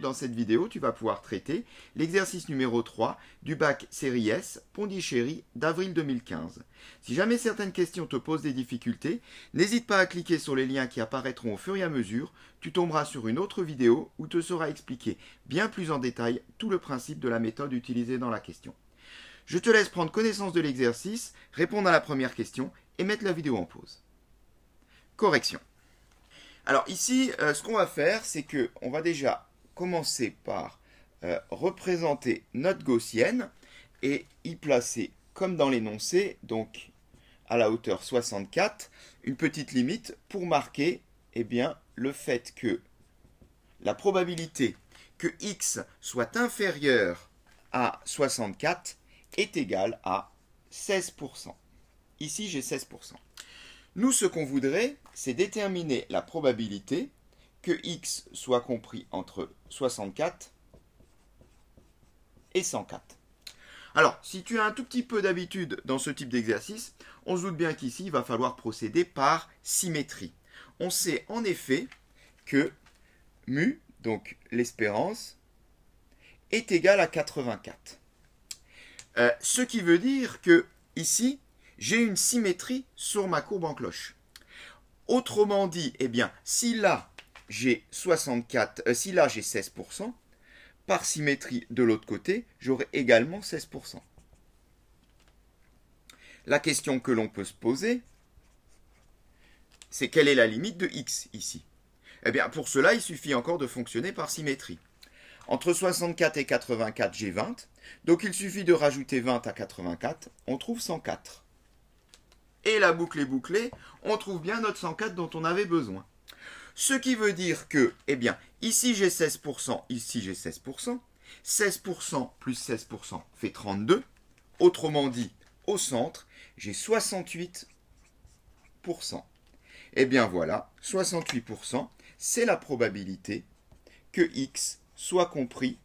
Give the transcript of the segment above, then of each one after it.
dans cette vidéo, tu vas pouvoir traiter l'exercice numéro 3 du bac série S Pondichéry d'avril 2015. Si jamais certaines questions te posent des difficultés, n'hésite pas à cliquer sur les liens qui apparaîtront au fur et à mesure, tu tomberas sur une autre vidéo où te sera expliqué bien plus en détail tout le principe de la méthode utilisée dans la question. Je te laisse prendre connaissance de l'exercice, répondre à la première question et mettre la vidéo en pause. Correction. Alors ici, euh, ce qu'on va faire, c'est que on va déjà commencer par euh, représenter notre gaussienne et y placer, comme dans l'énoncé, donc à la hauteur 64, une petite limite pour marquer eh bien, le fait que la probabilité que x soit inférieur à 64 est égale à 16%. Ici, j'ai 16%. Nous, ce qu'on voudrait, c'est déterminer la probabilité que x soit compris entre 64 et 104. Alors, si tu as un tout petit peu d'habitude dans ce type d'exercice, on se doute bien qu'ici, il va falloir procéder par symétrie. On sait en effet que mu, donc l'espérance, est égal à 84. Euh, ce qui veut dire que, ici, j'ai une symétrie sur ma courbe en cloche. Autrement dit, eh bien, si là, j'ai 64, euh, si là j'ai 16%, par symétrie de l'autre côté, j'aurai également 16%. La question que l'on peut se poser, c'est quelle est la limite de x ici Eh bien, pour cela, il suffit encore de fonctionner par symétrie. Entre 64 et 84, j'ai 20. Donc il suffit de rajouter 20 à 84, on trouve 104. Et la boucle est bouclée, on trouve bien notre 104 dont on avait besoin. Ce qui veut dire que, eh bien, ici j'ai 16%, ici j'ai 16%. 16% plus 16% fait 32. Autrement dit, au centre, j'ai 68%. Eh bien voilà, 68%, c'est la probabilité que x soit compris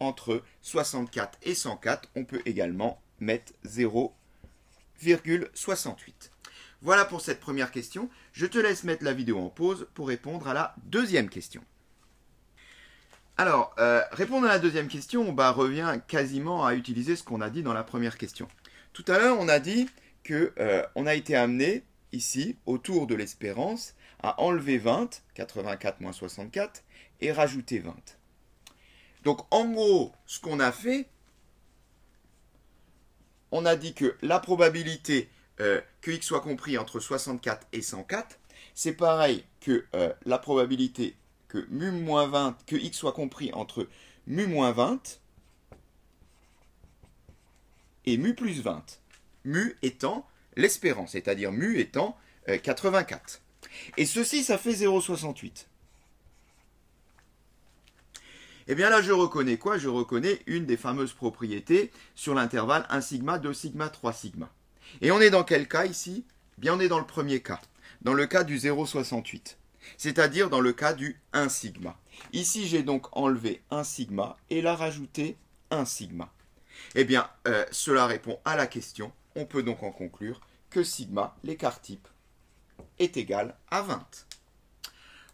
entre 64 et 104. On peut également mettre 0,68. Voilà pour cette première question. Je te laisse mettre la vidéo en pause pour répondre à la deuxième question. Alors, euh, répondre à la deuxième question on bah, revient quasiment à utiliser ce qu'on a dit dans la première question. Tout à l'heure, on a dit qu'on euh, a été amené ici, autour de l'espérance, à enlever 20, 84 moins 64, et rajouter 20. Donc en gros, ce qu'on a fait, on a dit que la probabilité euh, que x soit compris entre 64 et 104, c'est pareil que euh, la probabilité que 20, que x soit compris entre mu moins 20 et mu plus 20. Mu étant l'espérance, c'est-à-dire mu étant 84. Euh, et ceci, ça fait 0,68. Eh bien là, je reconnais quoi Je reconnais une des fameuses propriétés sur l'intervalle 1 sigma, 2 sigma, 3 sigma. Et on est dans quel cas ici Bien, on est dans le premier cas, dans le cas du 0,68, c'est-à-dire dans le cas du 1 sigma. Ici, j'ai donc enlevé 1 sigma et l'a rajouté 1 sigma. Eh bien, euh, cela répond à la question. On peut donc en conclure que sigma, l'écart type, est égal à 20.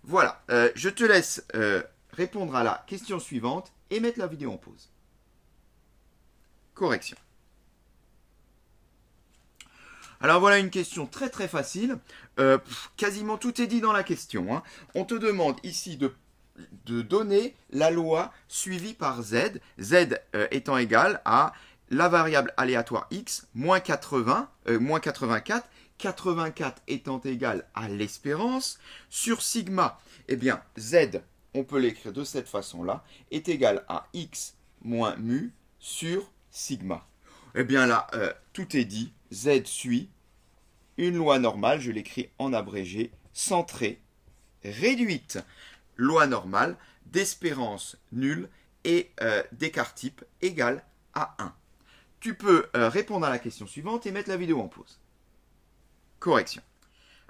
Voilà, euh, je te laisse euh, répondre à la question suivante et mettre la vidéo en pause. Correction. Alors voilà une question très très facile. Euh, quasiment tout est dit dans la question. Hein. On te demande ici de, donner la loi suivie par z, z euh, étant égal à la variable aléatoire x, moins 84, 84 euh, étant égal à l'espérance, sur sigma, eh bien z, on peut l'écrire de cette façon-là, est égal à x moins mu sur sigma. Eh bien là, euh, tout est dit. Z suit une loi normale, je l'écris en abrégé, centrée, réduite. Loi normale d'espérance nulle et euh, d'écart type égal à 1. Tu peux euh, répondre à la question suivante et mettre la vidéo en pause. Correction.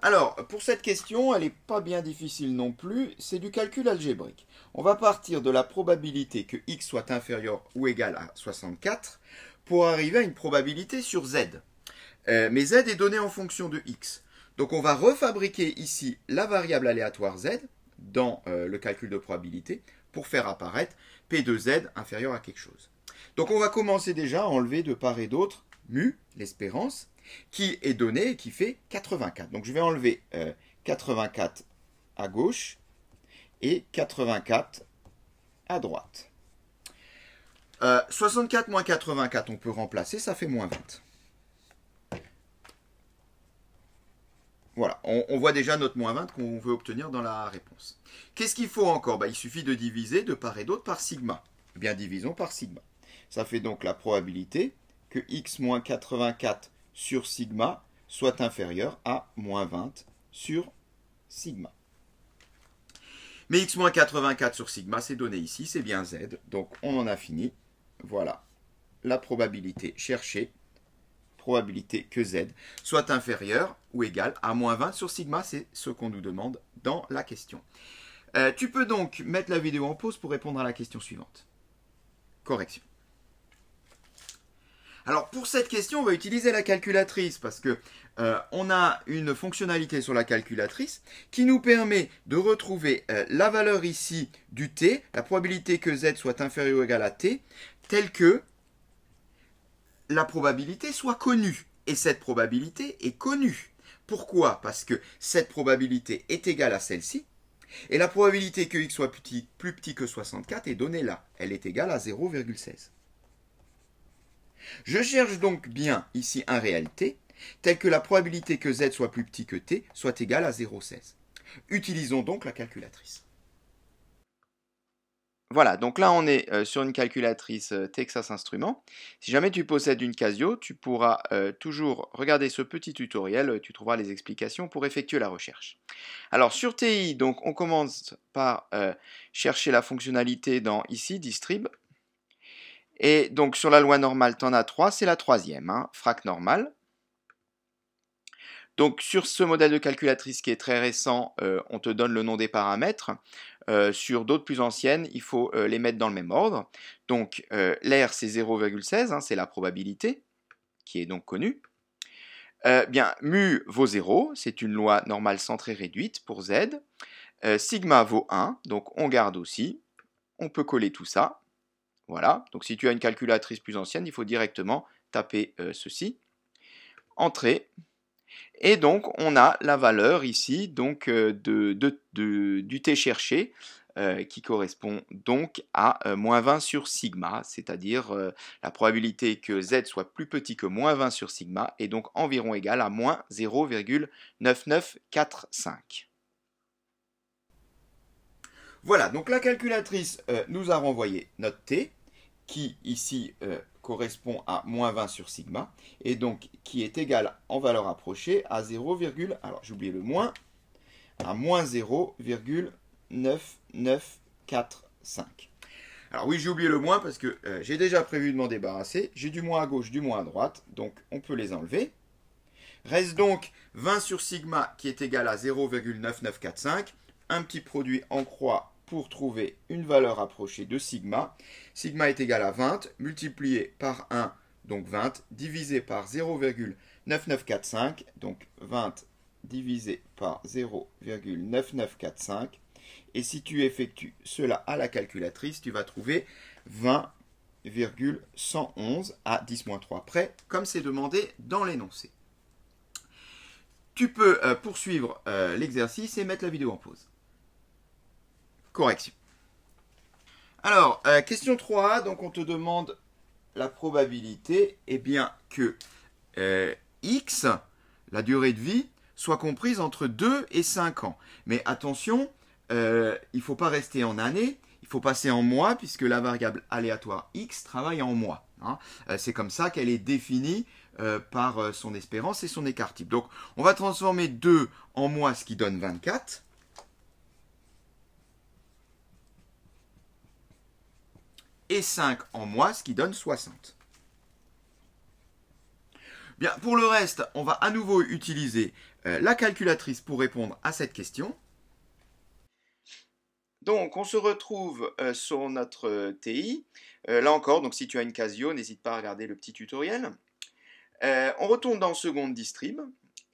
Alors, pour cette question, elle n'est pas bien difficile non plus, c'est du calcul algébrique. On va partir de la probabilité que x soit inférieur ou égal à 64 pour arriver à une probabilité sur Z. Euh, mais Z est donné en fonction de X. Donc on va refabriquer ici la variable aléatoire Z dans euh, le calcul de probabilité pour faire apparaître P de Z inférieur à quelque chose. Donc on va commencer déjà à enlever de part et d'autre mu, l'espérance, qui est donnée et qui fait 84. Donc je vais enlever 84 euh, à gauche et 84 à droite. 64 euh, moins 84, on peut remplacer, ça fait moins 20. Voilà, on, voit déjà notre moins 20 qu'on veut obtenir dans la réponse. Qu'est-ce qu'il faut encore bah, Il suffit de diviser de part et d'autre par sigma. Eh bien, divisons par sigma. Ça fait donc la probabilité que x moins 84 sur sigma soit inférieur à moins 20 sur sigma. Mais x moins 84 sur sigma, c'est donné ici, c'est bien z, donc on en a fini voilà, la probabilité cherchée, probabilité que Z soit inférieure ou égale à moins 20 sur sigma, c'est ce qu'on nous demande dans la question. Euh, tu peux donc mettre la vidéo en pause pour répondre à la question suivante. Correction. Alors pour cette question, on va utiliser la calculatrice parce que euh, on a une fonctionnalité sur la calculatrice qui nous permet de retrouver euh, la valeur ici du t, la probabilité que z soit inférieur ou égal à t, telle que la probabilité soit connue. Et cette probabilité est connue. Pourquoi Parce que cette probabilité est égale à celle-ci, et la probabilité que x soit petit, plus petit que 64 est donnée là. Elle est égale à 0,16. Je cherche donc bien ici un réalité telle tel que la probabilité que z soit plus petit que t soit égale à 0,16. Utilisons donc la calculatrice. Voilà, donc là on est euh, sur une calculatrice euh, Texas Instruments. Si jamais tu possèdes une Casio, tu pourras euh, toujours regarder ce petit tutoriel, tu trouveras les explications pour effectuer la recherche. Alors sur TI, donc on commence par chercher la fonctionnalité dans ici, distrib, et donc sur la loi normale, en as 3, c'est la troisième, hein, frac normale. Donc sur ce modèle de calculatrice qui est très récent, euh, on te donne le nom des paramètres. Euh, sur d'autres plus anciennes, il faut euh, les mettre dans le même ordre. Donc l'air c'est 0,16, hein, c'est la probabilité qui est donc connue. bien, mu vaut 0, c'est une loi normale centrée réduite pour z. sigma vaut 1, donc on garde aussi. On peut coller tout ça. Voilà, donc si tu as une calculatrice plus ancienne, il faut directement taper euh, ceci, entrée, et donc on a la valeur ici donc euh, de, du t cherché euh, qui correspond donc à moins 20 sur sigma, c'est-à-dire la probabilité que z soit plus petit que moins 20 sur sigma est donc environ égale à moins 0,9945. Voilà, donc la calculatrice euh, nous a renvoyé notre t, qui ici euh, correspond à moins 20 sur sigma, et donc qui est égal en valeur approchée à 0, alors j'ai oublié le moins, à 0,9945. Alors oui, j'ai oublié le moins parce que euh, j'ai déjà prévu de m'en débarrasser. J'ai du moins à gauche, du moins à droite, donc on peut les enlever. Reste donc 20 sur sigma qui est égal à 0,9945, un petit produit en croix pour trouver une valeur approchée de sigma. Sigma est égal à 20 multiplié par 1, donc 20, divisé par 0,9945, donc 20 divisé par 0,9945. Et si tu effectues cela à la calculatrice, tu vas trouver 20,111 à 10-3 près, comme c'est demandé dans l'énoncé. Tu peux euh, poursuivre euh, l'exercice et mettre la vidéo en pause correction. Alors, euh, question 3A, donc on te demande la probabilité eh bien, que euh, X, la durée de vie, soit comprise entre 2 et 5 ans. Mais attention, euh, il ne faut pas rester en années, il faut passer en mois, puisque la variable aléatoire X travaille en mois. Hein. C'est comme ça qu'elle est définie par son espérance et son écart type. Donc, on va transformer 2 en mois, ce qui donne 24. et 5 en mois, ce qui donne 60. Bien, pour le reste, on va à nouveau utiliser euh, la calculatrice pour répondre à cette question. Donc, on se retrouve euh, sur notre euh, TI. là encore, donc si tu as une Casio, n'hésite pas à regarder le petit tutoriel. on retourne dans Seconde Distrib.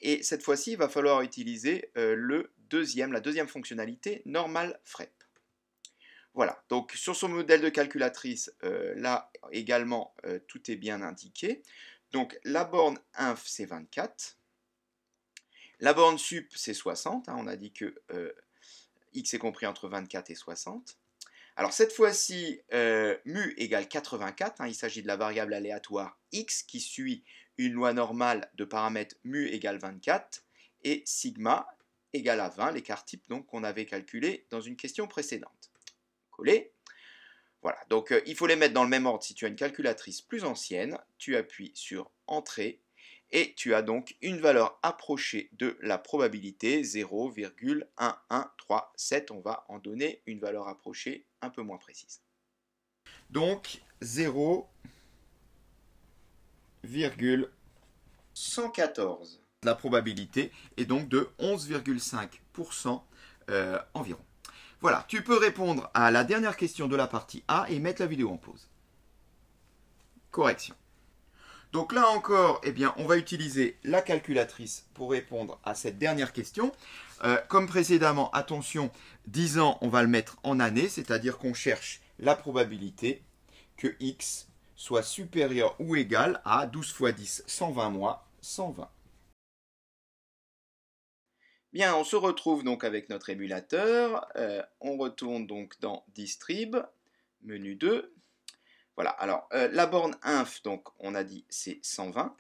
Et cette fois-ci, il va falloir utiliser le deuxième, la deuxième fonctionnalité, Normal frais. Voilà, donc sur son modèle de calculatrice, euh, là également, euh, tout est bien indiqué. Donc la borne inf, c'est 24. La borne sup, c'est 60. Hein. on a dit que euh, x est compris entre 24 et 60. Alors cette fois-ci, mu égale 84. Hein. il s'agit de la variable aléatoire x qui suit une loi normale de paramètres mu égale 24 et sigma égale à 20, l'écart type donc qu'on avait calculé dans une question précédente coller. Voilà, donc euh, il faut les mettre dans le même ordre. Si tu as une calculatrice plus ancienne, tu appuies sur Entrée et tu as donc une valeur approchée de la probabilité 0,1137. On va en donner une valeur approchée un peu moins précise. Donc 0,114. La probabilité est donc de 11,5% euh, environ. Voilà, tu peux répondre à la dernière question de la partie A et mettre la vidéo en pause. Correction. Donc là encore, eh bien, on va utiliser la calculatrice pour répondre à cette dernière question. Euh, comme précédemment, attention, 10 ans, on va le mettre en année, c'est-à-dire qu'on cherche la probabilité que x soit supérieur ou égal à 12 fois 10, 120 mois, 120. Bien, on se retrouve donc avec notre émulateur. Euh, on retourne donc dans Distrib, menu 2. Voilà, alors euh, la borne inf, donc on a dit c'est 120.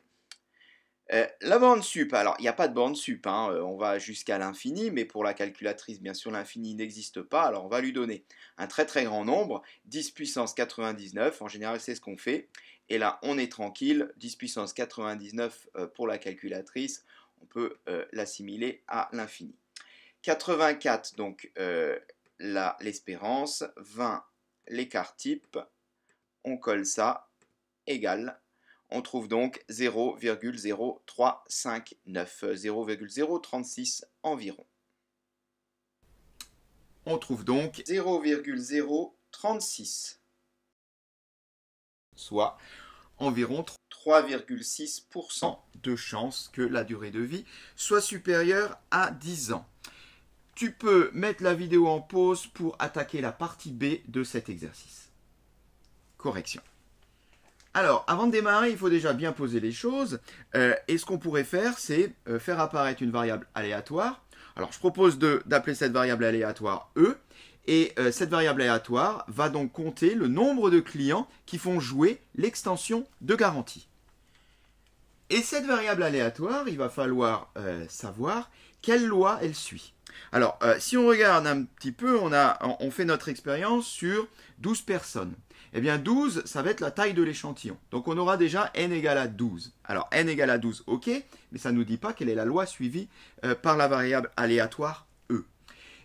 Euh, la borne sup, alors il n'y a pas de borne sup, hein, on va jusqu'à l'infini, mais pour la calculatrice, bien sûr, l'infini n'existe pas, alors on va lui donner un très très grand nombre, 10 puissance 99, en général c'est ce qu'on fait, et là on est tranquille, 10 puissance 99 pour la calculatrice, on peut euh, l'assimiler à l'infini. 84, donc euh, l'espérance, 20, l'écart type, on colle ça, égal, on trouve donc 0,0359, 0,036 environ. On trouve donc 0,036, soit environ 3,6% de chance que la durée de vie soit supérieure à 10 ans. Tu peux mettre la vidéo en pause pour attaquer la partie B de cet exercice. Correction. Alors, avant de démarrer, il faut déjà bien poser les choses. Euh, et ce qu'on pourrait faire, c'est euh, faire apparaître une variable aléatoire. Alors, je propose d'appeler cette variable aléatoire E. Et euh, cette variable aléatoire va donc compter le nombre de clients qui font jouer l'extension de garantie. Et cette variable aléatoire, il va falloir euh, savoir quelle loi elle suit. Alors, euh, si on regarde un petit peu, on, fait notre expérience sur 12 personnes. Eh bien, 12, ça va être la taille de l'échantillon. Donc, on aura déjà n égale à 12. Alors, n égale à 12, ok, mais ça ne nous dit pas quelle est la loi suivie par la variable aléatoire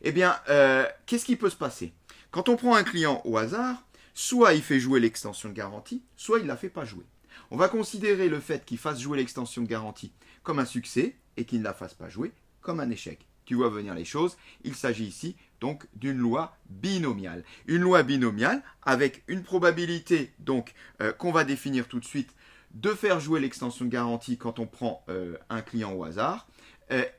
eh bien, euh, qu'est-ce qui peut se passer Quand on prend un client au hasard, soit il fait jouer l'extension de garantie, soit il ne la fait pas jouer. On va considérer le fait qu'il fasse jouer l'extension de garantie comme un succès et qu'il ne la fasse pas jouer comme un échec. Tu vois venir les choses, il s'agit ici donc d'une loi binomiale. Une loi binomiale avec une probabilité donc euh, qu'on va définir tout de suite de faire jouer l'extension de garantie quand on prend euh, un client au hasard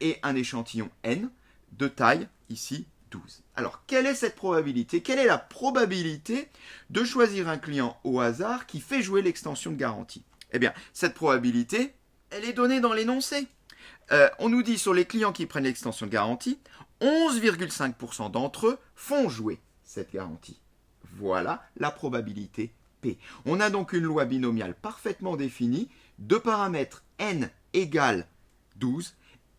et un échantillon n de taille ici 12. Alors, quelle est cette probabilité Quelle est la probabilité de choisir un client au hasard qui fait jouer l'extension de garantie Eh bien, cette probabilité, elle est donnée dans l'énoncé. Euh, on nous dit sur les clients qui prennent l'extension de garantie, 11,5% d'entre eux font jouer cette garantie. Voilà la probabilité P. On a donc une loi binomiale parfaitement définie, deux paramètres n égale 12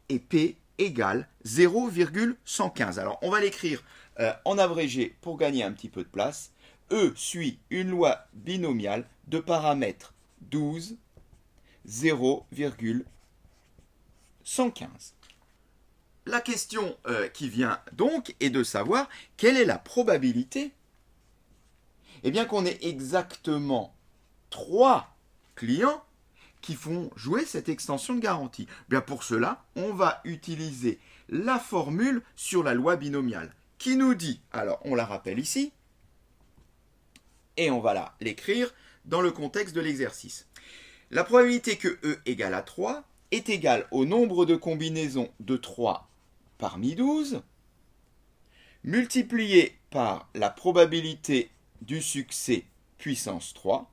et P égale 0,115. Alors on va l'écrire euh, en abrégé pour gagner un petit peu de place. E suit une loi binomiale de paramètres 12, 0,115. La question euh, qui vient donc est de savoir quelle est la probabilité eh bien qu'on ait exactement 3 clients qui font jouer cette extension de garantie Bien Pour cela, on va utiliser la formule sur la loi binomiale qui nous dit, alors on la rappelle ici, et on va l'écrire dans le contexte de l'exercice. La probabilité que E égale à 3 est égale au nombre de combinaisons de 3 parmi 12, multiplié par la probabilité du succès puissance 3,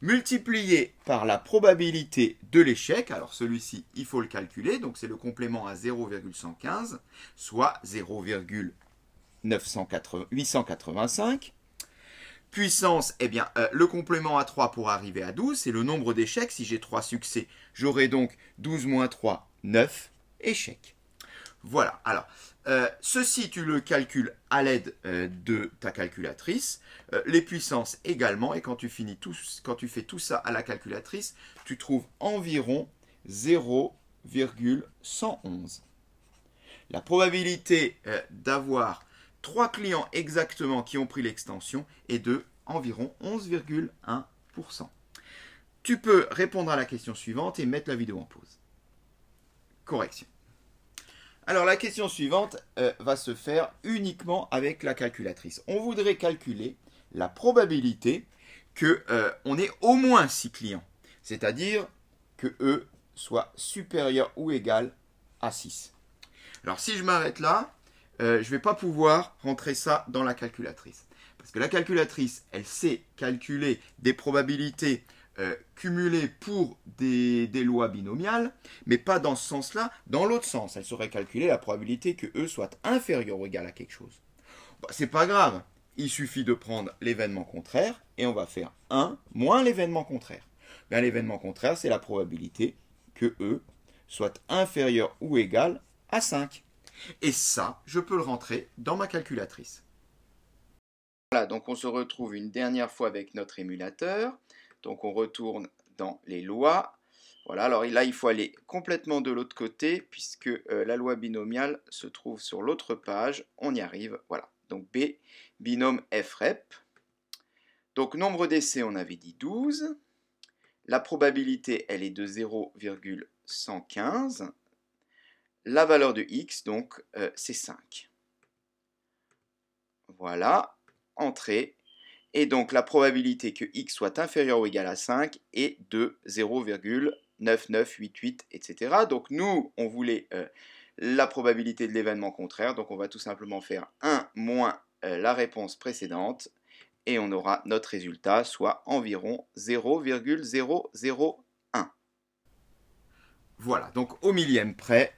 multiplié par la probabilité de l'échec, alors celui-ci, il faut le calculer, donc c'est le complément à 0,115, soit 0,885. Puissance, eh bien, euh, le complément à 3 pour arriver à 12, c'est le nombre d'échecs. Si j'ai 3 succès, j'aurai donc 12 moins 3, 9 échecs. Voilà, alors, euh, ceci, tu le calcules à l'aide euh, de ta calculatrice, euh, les puissances également, et quand tu, finis tout, quand tu fais tout ça à la calculatrice, tu trouves environ 0,111. La probabilité d'avoir trois clients exactement qui ont pris l'extension est de environ 11,1%. Tu peux répondre à la question suivante et mettre la vidéo en pause. Correction. Alors la question suivante euh, va se faire uniquement avec la calculatrice. On voudrait calculer la probabilité qu'on euh, ait au moins 6 clients, c'est-à-dire que E soit supérieur ou égal à 6. Alors si je m'arrête là, euh, je ne vais pas pouvoir rentrer ça dans la calculatrice. Parce que la calculatrice, elle sait calculer des probabilités euh, cumulée pour des, lois binomiales, mais pas dans ce sens-là, dans l'autre sens. Elle saurait calculer la probabilité que E soit inférieur ou égal à quelque chose. Bah, c'est pas grave, il suffit de prendre l'événement contraire et on va faire 1 moins l'événement contraire. l'événement contraire, c'est la probabilité que E soit inférieur ou égal à 5. Et ça, je peux le rentrer dans ma calculatrice. Voilà, donc on se retrouve une dernière fois avec notre émulateur. Donc on retourne dans les lois. Voilà, alors là, il faut aller complètement de l'autre côté, puisque euh, la loi binomiale se trouve sur l'autre page. On y arrive, voilà. Donc B, binôme FREP. Donc nombre d'essais, on avait dit 12. La probabilité, elle est de 0,115. La valeur de x, donc, euh, c'est 5. Voilà, entrée, et donc la probabilité que x soit inférieur ou égal à 5 est de 0,9988, etc. Donc nous, on voulait euh, la probabilité de l'événement contraire. Donc on va tout simplement faire 1 moins euh, la réponse précédente. Et on aura notre résultat, soit environ 0,001. Voilà, donc au millième près,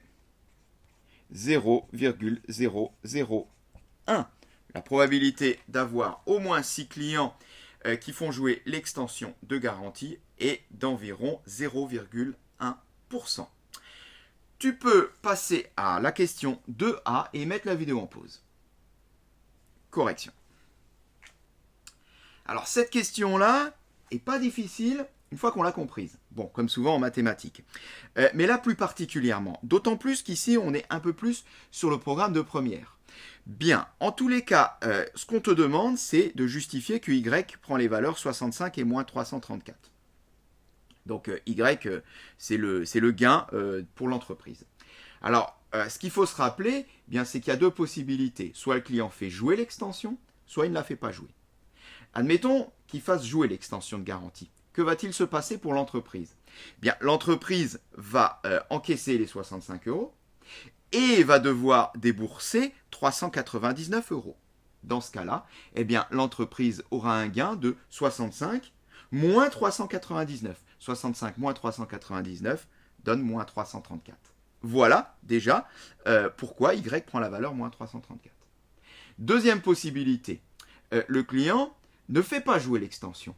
0,001 la probabilité d'avoir au moins 6 clients euh, qui font jouer l'extension de garantie est d'environ 0,1%. Tu peux passer à la question 2A et mettre la vidéo en pause. Correction. Alors cette question-là est pas difficile une fois qu'on l'a comprise. Bon, comme souvent en mathématiques. Euh, mais là plus particulièrement. D'autant plus qu'ici on est un peu plus sur le programme de première. Bien, en tous les cas, euh, ce qu'on te demande, c'est de justifier que Y prend les valeurs 65 et moins 334. Donc euh, Y, euh, c'est le, le, gain pour l'entreprise. Alors, ce qu'il faut se rappeler, eh c'est qu'il y a deux possibilités. Soit le client fait jouer l'extension, soit il ne la fait pas jouer. Admettons qu'il fasse jouer l'extension de garantie. Que va-t-il se passer pour l'entreprise eh Bien, l'entreprise va encaisser les 65 euros et va devoir débourser 399 euros. Dans ce cas-là, eh bien, l'entreprise aura un gain de 65 moins 399. 65 moins 399 donne moins 334. Voilà déjà euh, pourquoi Y prend la valeur moins 334. Deuxième possibilité, euh, le client ne fait pas jouer l'extension.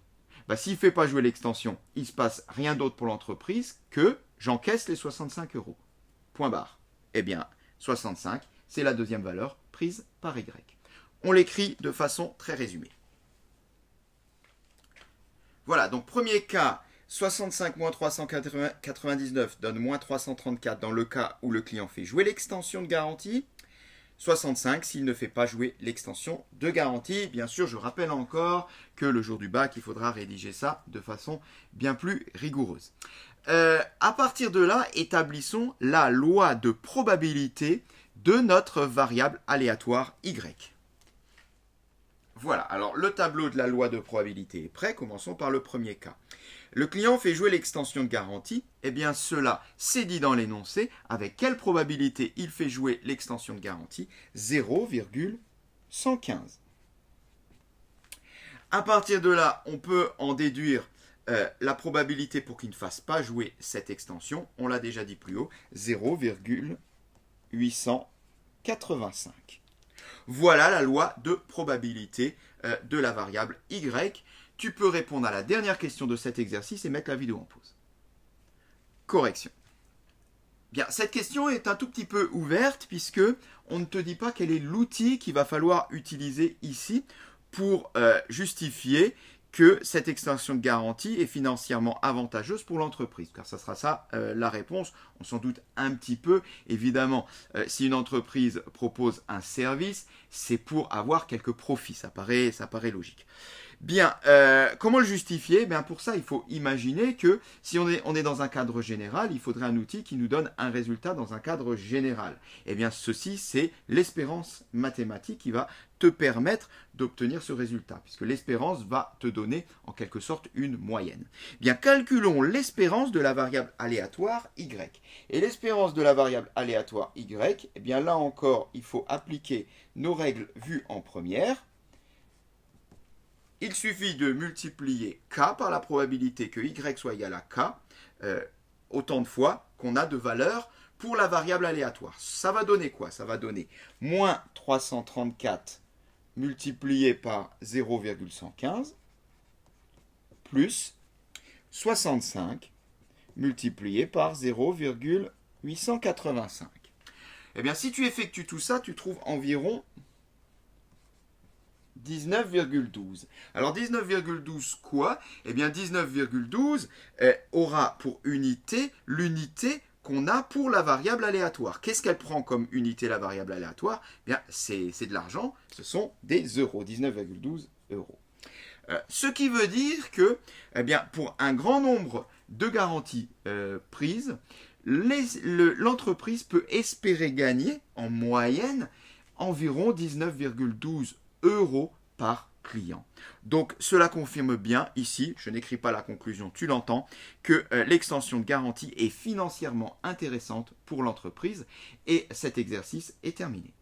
Bah, s'il ne fait pas jouer l'extension, il ne se passe rien d'autre pour l'entreprise que j'encaisse les 65 euros. Point barre. Eh bien, 65, c'est la deuxième valeur prise par y. On l'écrit de façon très résumée. Voilà, donc premier cas, 65 moins 399 donne moins 334 dans le cas où le client fait jouer l'extension de garantie. 65 s'il ne fait pas jouer l'extension de garantie. Bien sûr, je rappelle encore que le jour du bac, il faudra rédiger ça de façon bien plus rigoureuse. A euh, à partir de là, établissons la loi de probabilité de notre variable aléatoire y. Voilà, alors le tableau de la loi de probabilité est prêt, commençons par le premier cas. Le client fait jouer l'extension de garantie, eh bien cela, c'est dit dans l'énoncé, avec quelle probabilité il fait jouer l'extension de garantie 0,115. À partir de là, on peut en déduire euh, la probabilité pour qu'il ne fasse pas jouer cette extension, on l'a déjà dit plus haut, 0,885. Voilà la loi de probabilité euh, de la variable y. Tu peux répondre à la dernière question de cet exercice et mettre la vidéo en pause. Correction. Bien, cette question est un tout petit peu ouverte puisque on ne te dit pas quel est l'outil qu'il va falloir utiliser ici pour euh, justifier que cette extension de garantie est financièrement avantageuse pour l'entreprise, car ça sera ça euh, la réponse. On s'en doute un petit peu, évidemment, euh, si une entreprise propose un service, c'est pour avoir quelques profits, ça paraît, ça paraît logique. Bien, euh, comment le justifier eh Bien Pour ça, il faut imaginer que si on est, dans un cadre général, il faudrait un outil qui nous donne un résultat dans un cadre général. Eh bien ceci, c'est l'espérance mathématique qui va te permettre d'obtenir ce résultat, puisque l'espérance va te donner en quelque sorte une moyenne. Bien, calculons l'espérance de la variable aléatoire y. Et l'espérance de la variable aléatoire y, eh bien là encore, il faut appliquer nos règles vues en première. Il suffit de multiplier k par la probabilité que y soit égal à k euh, autant de fois qu'on a de valeur pour la variable aléatoire. Ça va donner quoi Ça va donner moins 334 multiplié par 0,115 plus 65 multiplié par 0,885. Eh bien, si tu effectues tout ça, tu trouves environ 19,12. Alors 19,12 quoi Eh bien 19,12 euh, aura pour unité l'unité qu'on a pour la variable aléatoire. Qu'est-ce qu'elle prend comme unité la variable aléatoire eh bien c'est de l'argent, ce sont des euros, 19,12 euros. Euh, ce qui veut dire que, eh bien, pour un grand nombre de garanties euh, prises, l'entreprise peut espérer gagner en moyenne environ 19,12 euros euros par client. Donc cela confirme bien ici, je n'écris pas la conclusion, tu l'entends, que euh, l'extension de garantie est financièrement intéressante pour l'entreprise et cet exercice est terminé.